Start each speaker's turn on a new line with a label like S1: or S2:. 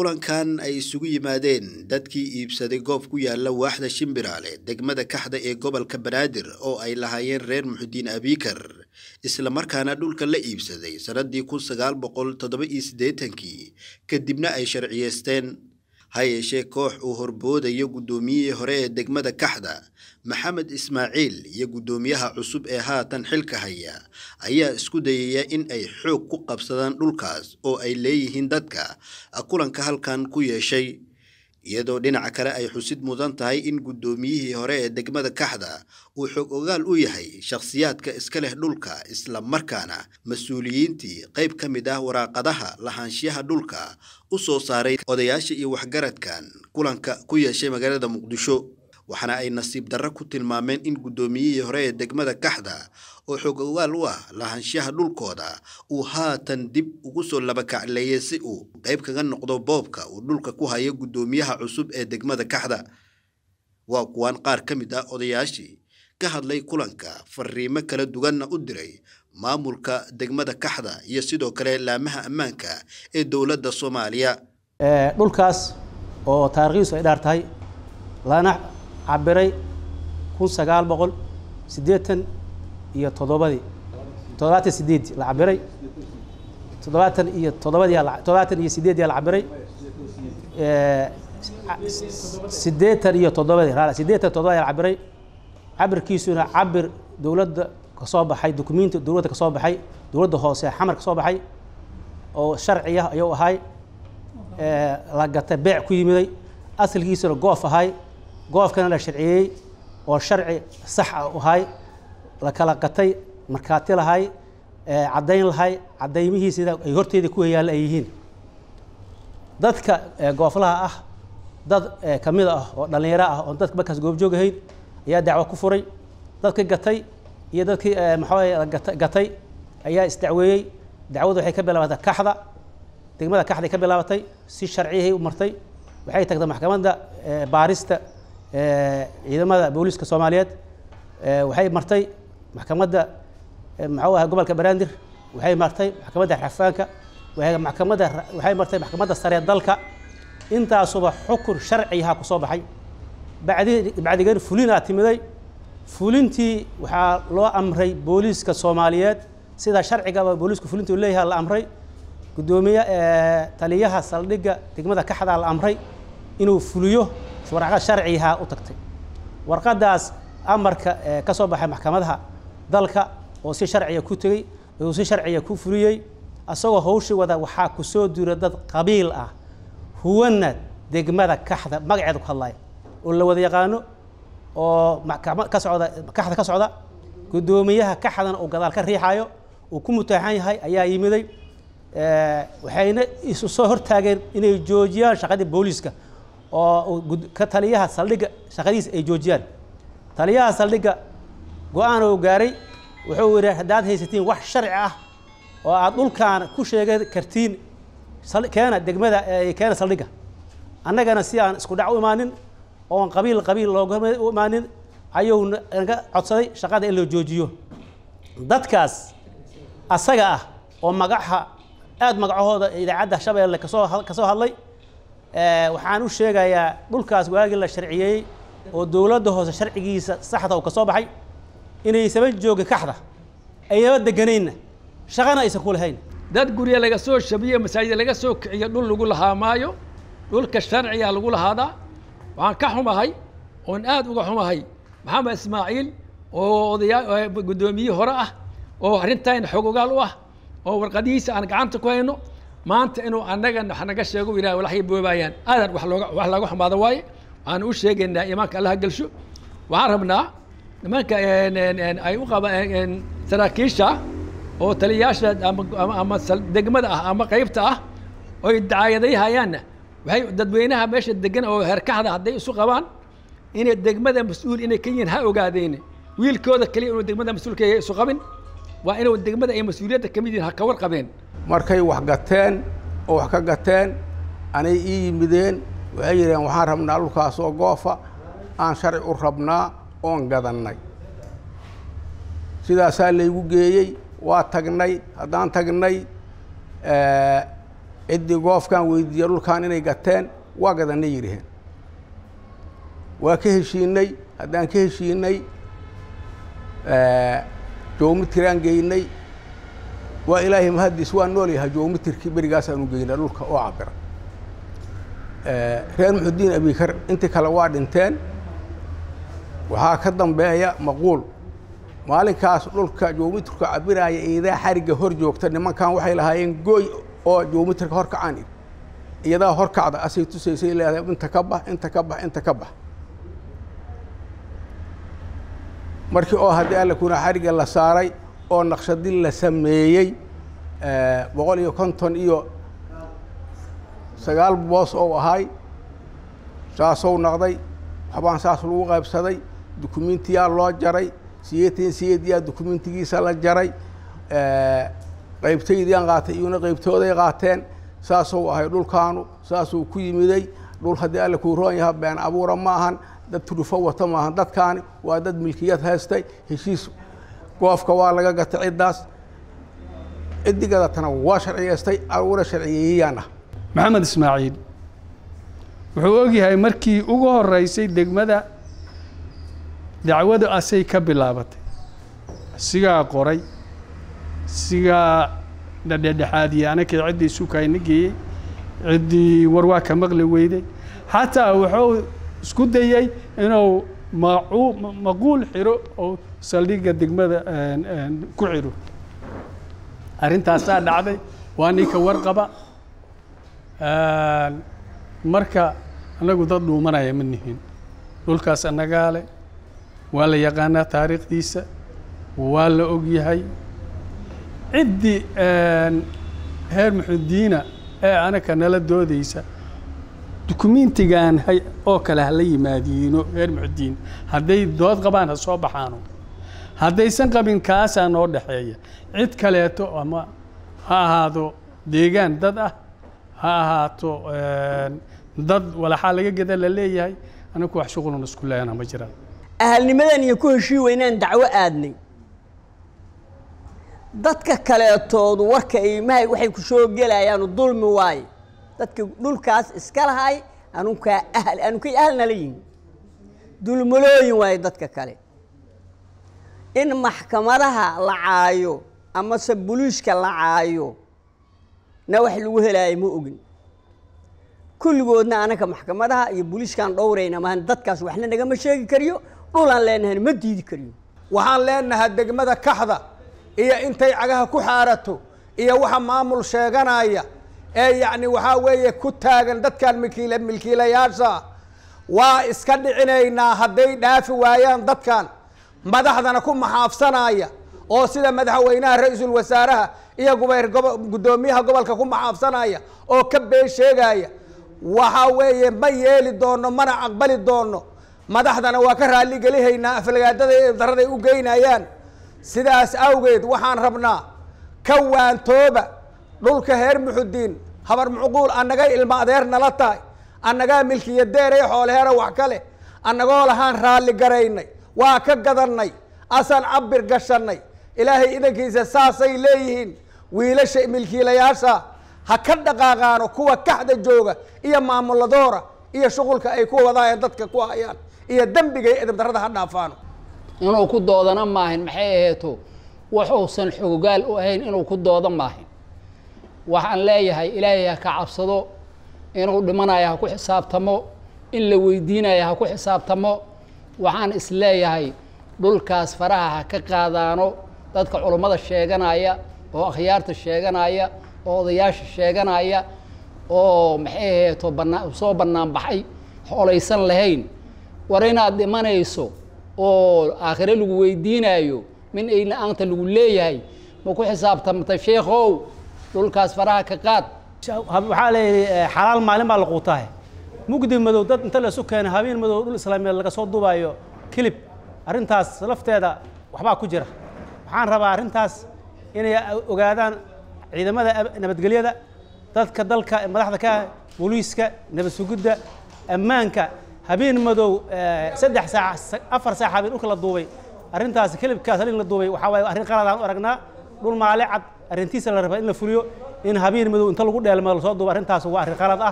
S1: kulankan ay isugu yimaadeen dadkii iibsaday goob ku yaala waaxda shimbiraale degmada kaxda ee gobolka banaadir oo ay lahaayeen reer muxudiin abiikar isla markaana dhulka la iibsaday sannadii kun sagaal boqol toddoba iyo siddeetankii kadibna ay sharciyeysteen ha yeeshee koox uu horboodayo guddoomiyihii hore ee degmada kaxda maxamed ismaaciil iyo guddoomiyaha cusub ee haatan xilka haya ayaa isku dayaya in ay xoog ku qabsadaan dhulkaas oo ay leeyihiin dadka kulanka halkan ku yeeshay iyadoo dhinaca kale ay xusid mudan tahay in guddoomiyihii hore ee degmada kaxda uu xog ogaal u yahay shakhsiyaadka iska leh dhulka isla markaana mas-uuliyiintii qayb ka mid ah waraaqadaha lahaanshiyaha dhulka u soo saaray odayaasha iyo waxgaradkan kulanka ku yeeshay magaalada muqdisho waxaana ay nasiib darro ku tilmaameen in guddoomiyihii hore ee degmada kaxda oo xoogawaal u ah lahaanshaha dhulkooda uu haatan dib ugu soo labakacleeyay si uu qayb kaga noqdo boobka uu dhulka ku hayo guddoomiyaha cusub ee degmada kaxda waa kuwaan qaar ka mid ah odayaashii ka hadlay kulanka fariimo kala duganna u diray maamulka degmada kaxda iyo sidoo kale laamaha ammaanka ee dowladda soomaaliya
S2: dhulkaas oo taariikhiisu ay dhaar tahay lana cabiray kun sagaal boqol siddeetan iyo toddobadii toddobaatan sideed la cabiray toddobaatan iyo toddobadii todobaatan iyo sideedii la cabiray sideetan iyo toddobadii sideetan toddobadii la cabiray cabirkiisuna cabir dowladda kasoo baxay dukumenti dowladda kasoo baxay dowladda hoose xamar kasoo baxay oo sharciya ayuu ahay la gatay beec ku yimiday asalkiisuna goof ahay goofkana la sharciyeey oo sharci sax ah ahay la kala qatay markhaati lahay caddayn lahay caddaymihii sida ay horteeda ku hayaalla ay yihiin dadka gooflaha ah dad kamida ah oo dhallinyaro ah oon dadka markaas goobjoog ahayn ayaa dacwo ku furay dadkii gatay iyo dadkii maxawaye gatay ayaa isdacweeyey dacwadu waxay ka bilaabatay kaxda degmada kaxday ka bilaabatay si sharciyahay u martay waxay tagtay maxkamadda baarista ciidamada booliiska soomaaliyeed waxay martay maxkamadda eh, muxuu ahaa gobolka baraandir waxay martay maxkamadda xafaanka maxkamadda waxay martay maxkamadda sare dalka intaasuba xukun sharci ahaa ku soo baxay bacdi bacdigan fulinaa timiday fulintii waxaa loo amray booliiska soomaaliyeed sida sharcigaba booliisku fulintuu leeyahay la amray guddoomiye eh, taliyaha saldhigga degmada kaxdaa la amray inuu fuliyo warqad sharcihaa u tagtay warqadaas amarka ee eh, ka soo baxay maxkamadaha dalka oo si sharciga ku tegey oo si sharciga ku fuliyey asagoo hawshii wada waxaa ku soo duura dad qabiil ah huwana degmada kaxda magaceeda ku hadlaya oo la wada yaqaano oo ka socda kaxda ka socda guddoomiyaha kaxdana uu gadaal ka riixayo uu ku mutaaxan yahay ayaa yimiday eh, waxayna isu soo hortaageen inay joojiyaan shaqadii booliiska oo ka taliyaha saldhigga shaqadiisa ay joojiyaan taliyaha saldhiga go-aan oo gaaray wuxuu yidhi haddaad haysatiin wax sharci ah oo aad dhulkaan ku sheegi kartiin keena degmada eh, keena saldhigga annagana si aan isku dhac u imaanin oon qabiil qabiil looga u imaanin ayuu naga codsaday shaqada in la joojiyo dadkaas asaga ah oo magaxa aada magacahooda idaacadda shabeelle kasoo ka soo hadlay eh, waxaan u sheegayaa dhulkaas waagii la sharciyeeyey oo dowladda hoose sharcigiisa saxda u ka soo baxay inaysaba joogin kaxda ayaba deganayna shaqana aysan ku lahayn dad gurya laga soo shabiye masaajid laga soo kiciyo dhul lagu lahaa maayo
S3: dhulka sharciyaa lagu lahaadaa waxaan ka xumahay oon aad uga xumahay maxamed ismaaciil oo odayaa hore ah oo arrintayn xogogaal u ah oo warqadihiisa aan gacanta ku hayno maanta inuu annagan wax naga sheego yidhaha walaxay boobaayaan aadan wax looga wax looga xumaada waaye waxaan u sheegaynaa imaanka allaha gelsho waxaan rabnaa nimanka ay u qabaan saraakiisha oo taliyayaasha ama degmada ah ama qaybta ah oo dacaayaday hayaanna waxay dadweynaha meesha degan oo herkaxda hadday isu qabaan inay degmada mas-uul inay ka yihiin ha ogaadeen wiilkooda keliya inuu degmada mas-uulka yahay isu qabin waa inuu degmada ay mas-uuliyadda ka mid yihiin ha ka warqabeen
S4: markay wax gateen oo wax ka gateen anay ii yimideen waxay yidhaheen waxaan rabnaa dhulkaasoo goofa aan sharci u rabnaa oon gadannay sidaasaa laygu geeyey waa tagnay haddaan tagnay eh, ciddii goofkan weydiiya dhulkan inay gateen waa gadannay yidhaheen waa ka heshiinay haddaan ka heshiinay eh, jowmitiraan geynay waa ilaahay mahaddiis waa nool yahay jowmitirkii berigaasaan u geynaa dhulka oo cabira eh, reer muxudiin abikar intii kale waa dhinteen waxaa ka dambeeya maquul maalinkaas dhulka joomitirka cabiraaya iyadaa xarigga hor joogta nimankan waxay lahaayeen gooy oo joomitirka horkacaan iyadaa horkacda asay tusaysay leedahay inta ka bax inta ka bax inta ka bax markii oo haddii alla kuna xarigga la saaray oo naqshadin la sameeyey eh, boqol iyo konton iyo sagaal boos ou ahay saasou naqday waxbaan saas lagu qaybsaday dukumentiyaa loo jaray siyeetan siyeedyaa dukumentigiisa la jaray qaybtaydiyaan qaatay iyuna qaybtooday qaateen saasuu ahay dhulkaanu saasuu ku yimiday dhul haddii alle kuu roon yaha been abuura ma ahan dad turufo wata maahan dadkaani waa dad milkiyad haystay heshiis goofka waa laga gatay ciddaas cidigada tana waa sharciyeystay abuura sharciyeeyaan
S3: maxamed ismaaciil wuxuu ogyahay markii ugu horeysay degmada dacwada asay ka bilaabatay sigaa qoray sigaa dhadhedhexaadiyey anakii ciddii sukaayna ciddii warwaa ka maqli weyday xataa wuxuu isku dayey inuu maquul xiro oo saldhigga degmada ku xiro arrintaasaa dhacday waa ninka warqaba marka annagu dad dhuumanaya ma nihin dhulkaas annagaa leh waa la yaqaanaa taariikhdiisa waa la ogyahay ciddii heer muxudiina ee anaka nala doodaysa dukumentigan oo kale hala yimaadiino reer muxudiin hadday dood qabaan ha soo baxaano haddaysan qabin kaasaa noo dhexeeya cid kaleeto ama ha ahaado deegaan dad ah ha ahaato dad walaxaa laga geda la leeyahay anaku wax shuqulun isku leena ma jiraan
S5: ahalnimadan iyo ku heshii weynaan dacwo aadnay dadka kaleetoodu warka ilmahay waxay ku soo gelayaanu dulmi waaye dadka dhulkaas iska lahay anukaa ahl anunkay ahlnala yihin dulmalooyin waaye dadka kale in maxkamadaha la caayo amase buliiska la caayo na wax lagu helaayo ma ogin kulligoodna anaka maxkamadaha iyo buliiskaan dhowrayna maan dadkaas waxna nagama sheegi kariyo dhulaan leenahan ma diidi kariyo waxaan leenahay degmada kaxda iyo intay cagaha ku xaarato iyo waxa maamul sheeganaya ee yacni waxaa weeye ku taagan dadkan milkiil milkiilayaasha waa iska dhicinaynaa hadday dhaafi waayaan dadkan madaxdana ku maxaafsanaya oo sida madaxweynaha ra-iisul wasaaraha iyo gubayr gobo guddoomiyaha gobolka ku maxaafsanaya oo ka been sheegaya waxaa weeye ma yeeli doono mana aqbali doono madaxdana waa ka raaligelihaynaa aflagaadada daraday u geynayaan sidaas awgeed waxaan rabnaa ka waantooba dhulka heer muxudiin habar mucquul annagay ilma adeer nala tahay annagaa milkiyadeeray xoolheera wax ka leh annagoo lahaan raalli garaynay waa ka gadannay asal cabir gashannay ilaahay idankiisa saasay leeyihiin wiilasha milkiilayaasha ha ka dhaqaaqaano kuwa kaxda jooga iyo maamuladoora iyo shuqulka ay ku wadaayeen dadka ku hayaan iyo dembiga iyo idabdarrada ha dhaafaano
S2: inuu ku doodana maahin maxay aheeto wax xogogaal u ahayn inuu ku doodo maahin waxaan leeyahay ilaahay ha ka cabsado inuu dhimanaya ha ku xisaabtamo in la weydiinaya ha ku xisaabtamo waxaan isleeyahay dhulkaas faraha ha ka qaadaano dadka culummada sheeganaya oo akhyaarta sheeganaya oo odayaasha sheeganaya oo maxay aheeto bannaa soo bannaan baxay olaysan lahayn war inaad dhimanayso oo aakhire lagu weydiinaayo min ay la-aanta lagu leeyahay ma ku xisaabtamtay sheekhow dhulkaas faraha ka qaad waxaa leeyihi eh, xalaal maalin baa laquutahay mugdi madow dad inta laysu keenay habeen madow dhul islaamiyeed laga soo dubaayo kilib arrintaas lafteeda waxbaa ku jira waxaan rabaa arrintaas inay ogaadaan ciidamada eh, nabadgelyada dadka dalka madaxda ka ah booliiska nabad ammaanka habeen madow eh, saddex saac afar saac habeen u kala duubay arrintaas kelibkaas in la duubay waxaa waaye arrin qaladaan u aragnaa dhul maale cad arrintiisa la rabaa in la fuliyo in habeen madow inta lagu dheelma lasoo duuba arrintaas waa arrin qalad ah